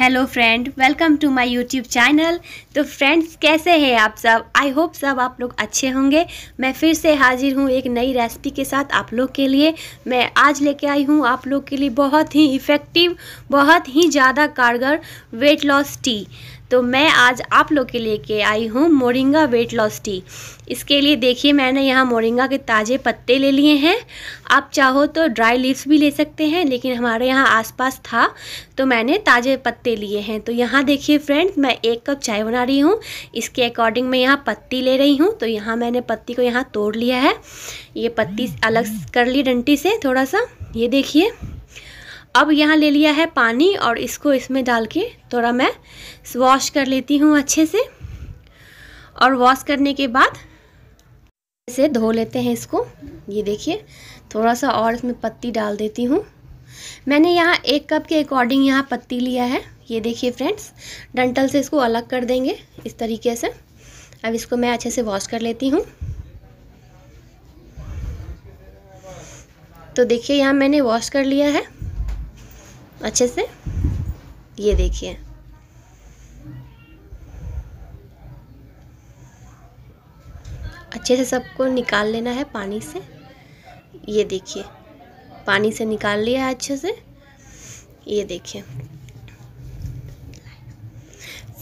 hello friend welcome to my YouTube channel तो friends कैसे हैं आप सब आई होप सब आप लोग अच्छे होंगे मैं फिर से हाजिर हूँ एक नई रेसिपी के साथ आप लोग के लिए मैं आज लेके आई हूँ आप लोग के लिए बहुत ही इफ़ेक्टिव बहुत ही ज़्यादा कारगर वेट लॉस टी तो मैं आज आप लोग के लेके आई हूँ मोरिंगा वेट लॉस टी इसके लिए देखिए मैंने यहाँ मोरिंगा के ताज़े पत्ते ले लिए हैं आप चाहो तो ड्राई लीव्स भी ले सकते हैं लेकिन हमारे यहाँ आसपास था तो मैंने ताज़े पत्ते पत्ते लिए हैं तो यहाँ देखिए फ्रेंड मैं एक कप चाय बना रही हूँ इसके अकॉर्डिंग मैं यहाँ पत्ती ले रही हूँ तो यहाँ मैंने पत्ती को यहाँ तोड़ लिया है ये पत्ती अलग कर ली डंटी से थोड़ा सा ये देखिए अब यहाँ ले लिया है पानी और इसको इसमें डाल के थोड़ा मैं वॉश कर लेती हूँ अच्छे से और वॉश करने के बाद इसे धो लेते हैं इसको ये देखिए थोड़ा सा और इसमें पत्ती डाल देती हूँ मैंने यहाँ एक कप के अकॉर्डिंग यहाँ पत्ती लिया है ये देखिए फ्रेंड्स डंटल से इसको अलग कर देंगे इस तरीके से अब इसको मैं अच्छे से वॉश कर लेती हूँ तो देखिए यहाँ मैंने वॉश कर लिया है अच्छे से ये देखिए अच्छे से सबको निकाल लेना है पानी से ये देखिए पानी से निकाल लिया है अच्छे से ये देखिए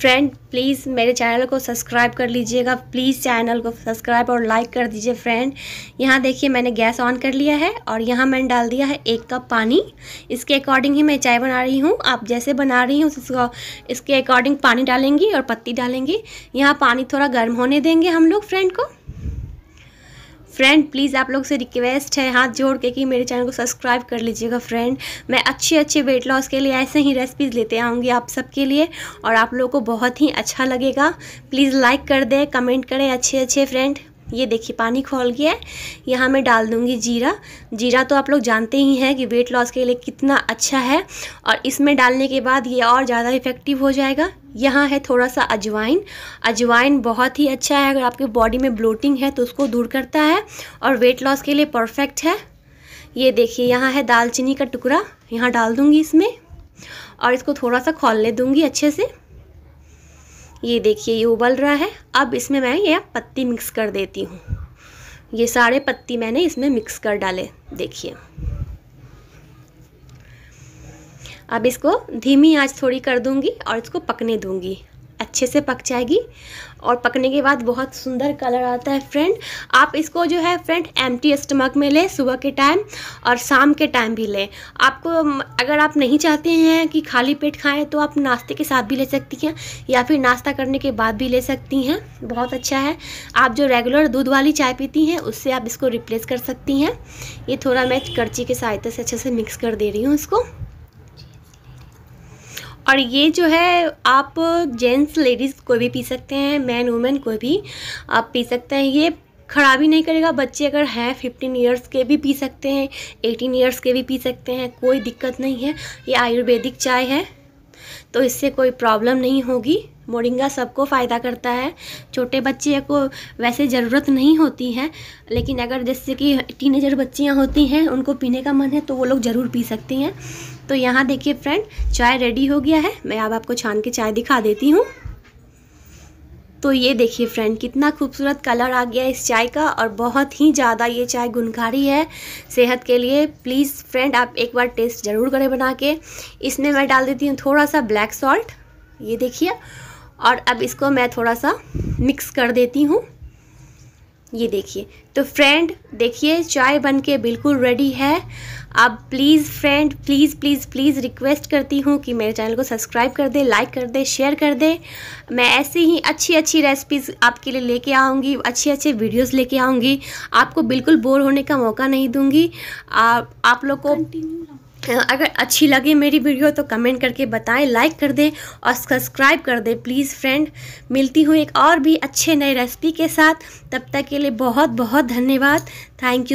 फ्रेंड प्लीज़ मेरे चैनल को सब्सक्राइब कर लीजिएगा प्लीज़ चैनल को सब्सक्राइब और लाइक कर दीजिए फ्रेंड यहाँ देखिए मैंने गैस ऑन कर लिया है और यहाँ मैंने डाल दिया है एक कप पानी इसके अकॉर्डिंग ही मैं चाय बना रही हूँ आप जैसे बना रही हूँ उसको इसके अकॉर्डिंग पानी डालेंगी और पत्ती डालेंगी यहाँ पानी थोड़ा गर्म होने देंगे हम लोग फ्रेंड को फ्रेंड प्लीज़ आप लोग से रिक्वेस्ट है हाथ जोड़ के कि मेरे चैनल को सब्सक्राइब कर लीजिएगा फ्रेंड मैं अच्छे अच्छे वेट लॉस के लिए ऐसे ही रेसिपीज़ लेते आऊँगी आप सबके लिए और आप लोगों को बहुत ही अच्छा लगेगा प्लीज़ लाइक कर दें कमेंट करें अच्छे अच्छे फ्रेंड ये देखिए पानी खोल गया है यहाँ मैं डाल दूँगी जीरा जीरा तो आप लोग जानते ही हैं कि वेट लॉस के लिए कितना अच्छा है और इसमें डालने के बाद ये और ज़्यादा इफ़ेक्टिव हो जाएगा यहाँ है थोड़ा सा अजवाइन अजवाइन बहुत ही अच्छा है अगर आपके बॉडी में ब्लोटिंग है तो उसको दूर करता है और वेट लॉस के लिए परफेक्ट है ये देखिए यहाँ है दालचीनी का टुकड़ा यहाँ डाल दूँगी इसमें और इसको थोड़ा सा खोलने दूँगी अच्छे से ये देखिए ये उबल रहा है अब इसमें मैं ये पत्ती मिक्स कर देती हूँ ये सारे पत्ती मैंने इसमें मिक्स कर डाले देखिए अब इसको धीमी आंच थोड़ी कर दूंगी और इसको पकने दूंगी अच्छे से पक जाएगी और पकने के बाद बहुत सुंदर कलर आता है फ्रेंड आप इसको जो है फ्रेंड एम्प्टी स्टमक में लें सुबह के टाइम और शाम के टाइम भी लें आपको अगर आप नहीं चाहते हैं कि खाली पेट खाएं तो आप नाश्ते के साथ भी ले सकती हैं या फिर नाश्ता करने के बाद भी ले सकती हैं बहुत अच्छा है आप जो रेगुलर दूध वाली चाय पीती हैं उससे आप इसको रिप्लेस कर सकती हैं ये थोड़ा मैं करची के सहायता से अच्छे से मिक्स कर दे रही हूँ इसको और ये जो है आप जेंट्स लेडीज़ कोई भी पी सकते हैं मैन वुमेन कोई भी आप पी सकते हैं ये खराबी नहीं करेगा बच्चे अगर हैं फिफ्टीन ईयर्स के भी पी सकते हैं एटीन ईयर्स के भी पी सकते हैं कोई दिक्कत नहीं है ये आयुर्वेदिक चाय है तो इससे कोई प्रॉब्लम नहीं होगी मोरिंगा सबको फ़ायदा करता है छोटे बच्चे को वैसे ज़रूरत नहीं होती है लेकिन अगर जैसे कि टीनेजर बच्चियाँ होती हैं उनको पीने का मन है तो वो लोग ज़रूर पी सकती हैं तो यहाँ देखिए फ्रेंड चाय रेडी हो गया है मैं अब आपको छान के चाय दिखा देती हूँ तो ये देखिए फ्रेंड कितना खूबसूरत कलर आ गया इस चाय का और बहुत ही ज़्यादा ये चाय गुनकारी है सेहत के लिए प्लीज़ फ्रेंड आप एक बार टेस्ट ज़रूर करें बना के इसमें मैं डाल देती हूँ थोड़ा सा ब्लैक सॉल्ट ये देखिए और अब इसको मैं थोड़ा सा मिक्स कर देती हूँ ये देखिए तो फ्रेंड देखिए चाय बन के बिल्कुल रेडी है आप please friend please please please request करती हूँ कि मेरे चैनल को सब्सक्राइब कर दे लाइक कर दे शेयर कर दे मैं ऐसी ही अच्छी अच्छी रेसिपीज़ आपके लिए लेके आऊँगी अच्छे अच्छे वीडियोस लेके आऊँगी आपको बिल्कुल बोर होने का मौका नहीं दूँगी आप, आप लोग को अगर अच्छी लगे मेरी वीडियो तो कमेंट करके बताएं लाइक कर दें और सब्सक्राइब कर दें प्लीज़ फ्रेंड मिलती हूँ एक और भी अच्छे नए रेसिपी के साथ तब तक के लिए बहुत बहुत धन्यवाद थैंक यू